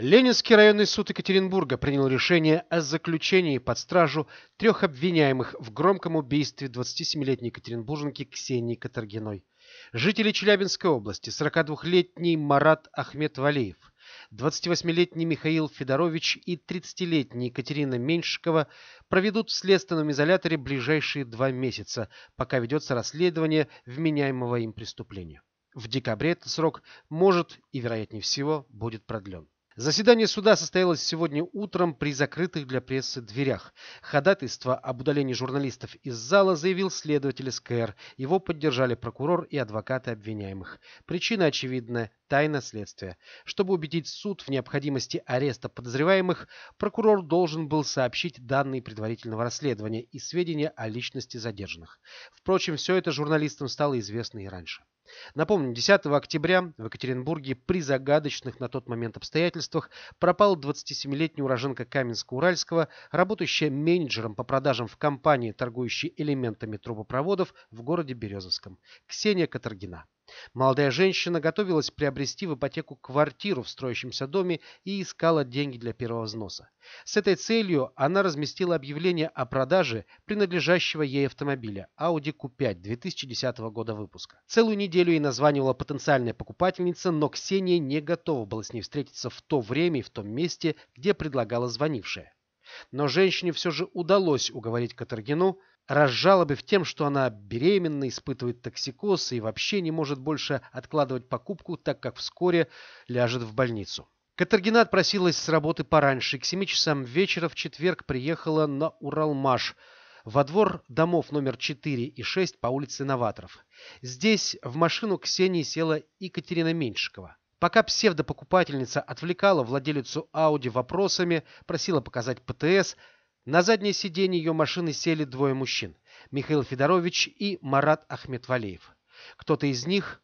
Ленинский районный суд Екатеринбурга принял решение о заключении под стражу трех обвиняемых в громком убийстве 27-летней екатеринбурженки Ксении Катаргиной. Жители Челябинской области 42-летний Марат Ахмед Валеев, 28-летний Михаил Федорович и 30-летняя Екатерина Меньшикова проведут в следственном изоляторе ближайшие два месяца, пока ведется расследование вменяемого им преступления. В декабре этот срок может и, вероятнее всего, будет продлен. Заседание суда состоялось сегодня утром при закрытых для прессы дверях. Ходатайство об удалении журналистов из зала заявил следователь СКР. Его поддержали прокурор и адвокаты обвиняемых. Причина очевидна – тайна следствия. Чтобы убедить суд в необходимости ареста подозреваемых, прокурор должен был сообщить данные предварительного расследования и сведения о личности задержанных. Впрочем, все это журналистам стало известно и раньше. Напомню, 10 октября в Екатеринбурге при загадочных на тот момент обстоятельствах пропал 27-летний уроженка Каменска-Уральского, работающая менеджером по продажам в компании, торгующей элементами трубопроводов в городе Березовском, Ксения Катаргина. Молодая женщина готовилась приобрести в ипотеку квартиру в строящемся доме и искала деньги для первого взноса. С этой целью она разместила объявление о продаже принадлежащего ей автомобиля Audi Q5 2010 года выпуска. Целую неделю ей названивала потенциальная покупательница, но Ксения не готова была с ней встретиться в то время и в том месте, где предлагала звонившая. Но женщине все же удалось уговорить Катаргину разжалобив тем, что она беременна, испытывает токсикоз и вообще не может больше откладывать покупку, так как вскоре ляжет в больницу. Катергина отпросилась с работы пораньше и к 7 часам вечера в четверг приехала на Уралмаш – во двор домов номер 4 и 6 по улице Новаторов. Здесь в машину Ксении села Екатерина Меньшикова. Пока псевдопокупательница отвлекала владелицу Ауди вопросами, просила показать ПТС, на заднее сиденье ее машины сели двое мужчин – Михаил Федорович и Марат Ахметвалеев. Кто-то из них,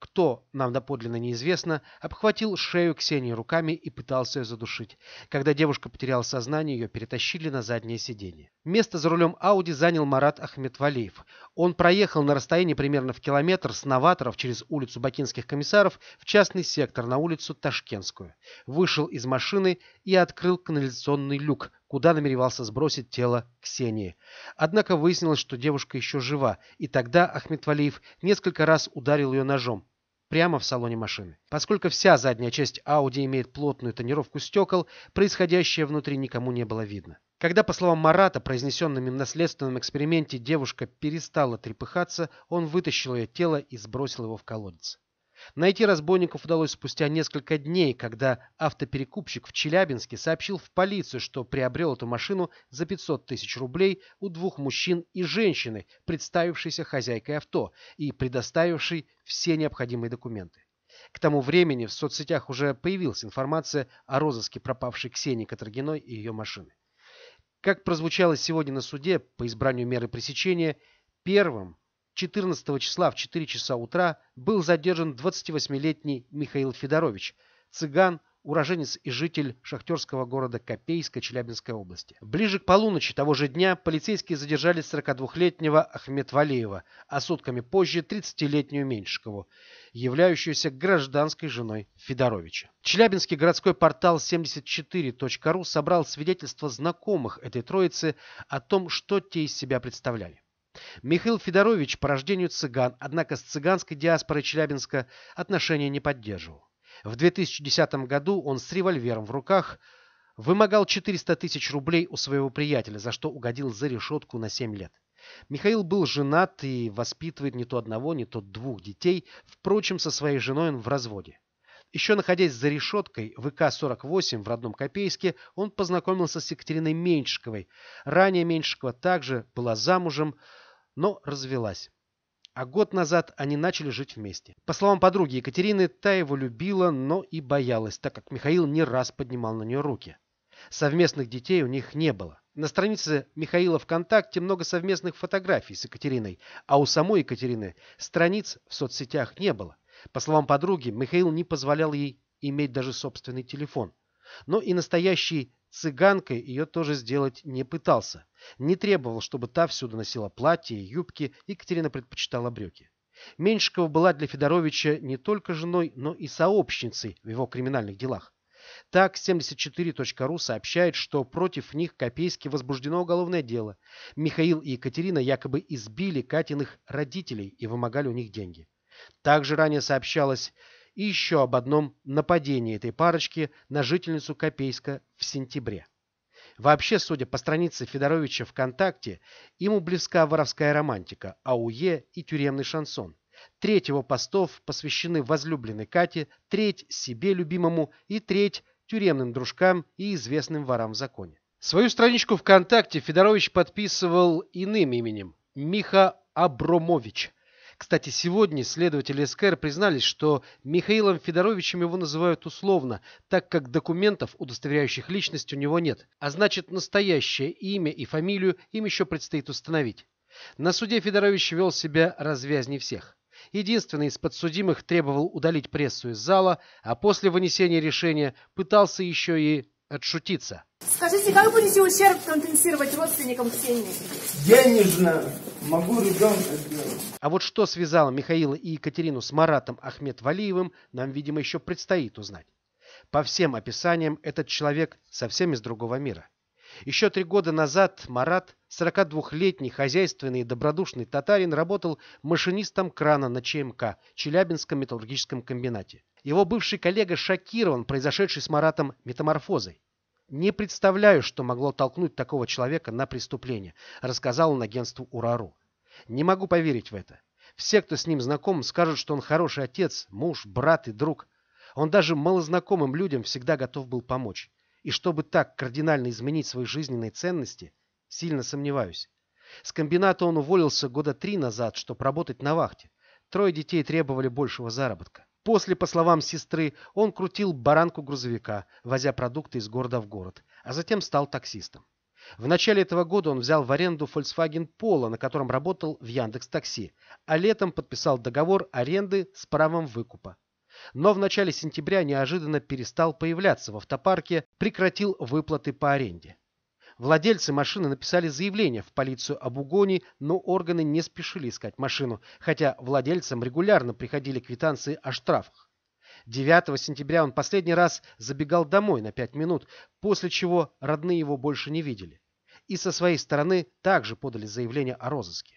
кто, нам доподлинно неизвестно, обхватил шею Ксении руками и пытался ее задушить. Когда девушка потеряла сознание, ее перетащили на заднее сиденье. Место за рулем Ауди занял Марат Ахметвалеев. Он проехал на расстоянии примерно в километр с Новаторов через улицу Бакинских комиссаров в частный сектор на улицу Ташкентскую. Вышел из машины и открыл канализационный люк, куда намеревался сбросить тело Ксении. Однако выяснилось, что девушка еще жива, и тогда Ахметвалиев несколько раз ударил ее ножом, прямо в салоне машины. Поскольку вся задняя часть Ауди имеет плотную тонировку стекол, происходящее внутри никому не было видно. Когда, по словам Марата, произнесенным им на следственном эксперименте девушка перестала трепыхаться, он вытащил ее тело и сбросил его в колодец. Найти разбойников удалось спустя несколько дней, когда автоперекупщик в Челябинске сообщил в полицию, что приобрел эту машину за 500 тысяч рублей у двух мужчин и женщины, представившейся хозяйкой авто и предоставившей все необходимые документы. К тому времени в соцсетях уже появилась информация о розыске пропавшей Ксении Катаргиной и ее машины. Как прозвучало сегодня на суде по избранию меры пресечения, первым 14 числа в 4 часа утра был задержан 28-летний Михаил Федорович, цыган, уроженец и житель шахтерского города Копейска Челябинской области. Ближе к полуночи того же дня полицейские задержали 42-летнего Ахмед Валеева, а сутками позже 30-летнюю Меньшикову, являющуюся гражданской женой Федоровича. Челябинский городской портал 74.ru собрал свидетельства знакомых этой троицы о том, что те из себя представляли. Михаил Федорович по рождению цыган, однако с цыганской диаспорой Челябинска отношения не поддерживал. В 2010 году он с револьвером в руках вымогал 400 тысяч рублей у своего приятеля, за что угодил за решетку на 7 лет. Михаил был женат и воспитывает не то одного, не то двух детей, впрочем, со своей женой он в разводе. Еще находясь за решеткой в ИК-48 в родном Копейске, он познакомился с Екатериной Меньшиковой. Ранее Меньшикова также была замужем, но развелась. А год назад они начали жить вместе. По словам подруги Екатерины, та его любила, но и боялась, так как Михаил не раз поднимал на нее руки. Совместных детей у них не было. На странице Михаила ВКонтакте много совместных фотографий с Екатериной, а у самой Екатерины страниц в соцсетях не было. По словам подруги, Михаил не позволял ей иметь даже собственный телефон. Но и настоящий Цыганкой ее тоже сделать не пытался. Не требовал, чтобы та всюду носила платья и юбки, Екатерина предпочитала брюки. Меньшикова была для Федоровича не только женой, но и сообщницей в его криминальных делах. Так, 74.ru сообщает, что против них Копейски возбуждено уголовное дело. Михаил и Екатерина якобы избили Катиных родителей и вымогали у них деньги. Также ранее сообщалось, и еще об одном нападении этой парочки на жительницу Копейска в сентябре. Вообще, судя по странице Федоровича ВКонтакте, ему близка воровская романтика, ауе и тюремный шансон. Третьего постов посвящены возлюбленной Кате, треть себе любимому и треть тюремным дружкам и известным ворам в законе. Свою страничку ВКонтакте Федорович подписывал иным именем – Миха Абромович – кстати, сегодня следователи СКР признались, что Михаилом Федоровичем его называют условно, так как документов, удостоверяющих личность, у него нет. А значит, настоящее имя и фамилию им еще предстоит установить. На суде Федорович вел себя развязней всех. Единственный из подсудимых требовал удалить прессу из зала, а после вынесения решения пытался еще и отшутиться. Скажите, как будете ущерб компенсировать родственникам Ксении? Денежно могу ребенка сделать. А вот что связало Михаила и Екатерину с Маратом Ахмед Валиевым, нам, видимо, еще предстоит узнать. По всем описаниям, этот человек совсем из другого мира. Еще три года назад Марат, 42-летний хозяйственный и добродушный татарин, работал машинистом крана на ЧМК, Челябинском металлургическом комбинате. Его бывший коллега шокирован произошедшей с Маратом метаморфозой. «Не представляю, что могло толкнуть такого человека на преступление», рассказал он агентству «Урару». «Не могу поверить в это. Все, кто с ним знаком, скажут, что он хороший отец, муж, брат и друг. Он даже малознакомым людям всегда готов был помочь. И чтобы так кардинально изменить свои жизненные ценности, сильно сомневаюсь. С комбината он уволился года три назад, чтобы работать на вахте. Трое детей требовали большего заработка. После, по словам сестры, он крутил баранку грузовика, возя продукты из города в город, а затем стал таксистом. В начале этого года он взял в аренду Volkswagen Polo, на котором работал в Яндекс Такси, а летом подписал договор аренды с правом выкупа. Но в начале сентября неожиданно перестал появляться в автопарке, прекратил выплаты по аренде. Владельцы машины написали заявление в полицию об угоне, но органы не спешили искать машину, хотя владельцам регулярно приходили квитанции о штрафах. 9 сентября он последний раз забегал домой на 5 минут, после чего родные его больше не видели. И со своей стороны также подали заявление о розыске.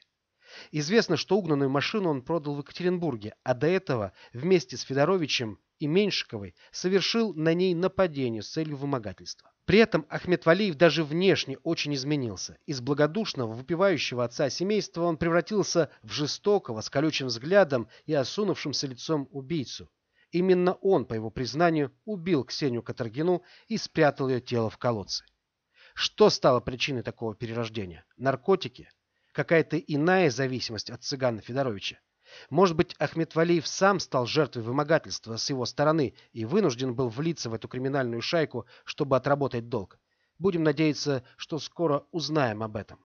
Известно, что угнанную машину он продал в Екатеринбурге, а до этого вместе с Федоровичем и Меньшиковой совершил на ней нападение с целью вымогательства. При этом Ахмед Валиев даже внешне очень изменился. Из благодушного, выпивающего отца семейства он превратился в жестокого, с колючим взглядом и осунувшимся лицом убийцу. Именно он, по его признанию, убил Ксению Катаргину и спрятал ее тело в колодце. Что стало причиной такого перерождения? Наркотики? Какая-то иная зависимость от цыгана Федоровича? Может быть, Ахмед Валиев сам стал жертвой вымогательства с его стороны и вынужден был влиться в эту криминальную шайку, чтобы отработать долг. Будем надеяться, что скоро узнаем об этом.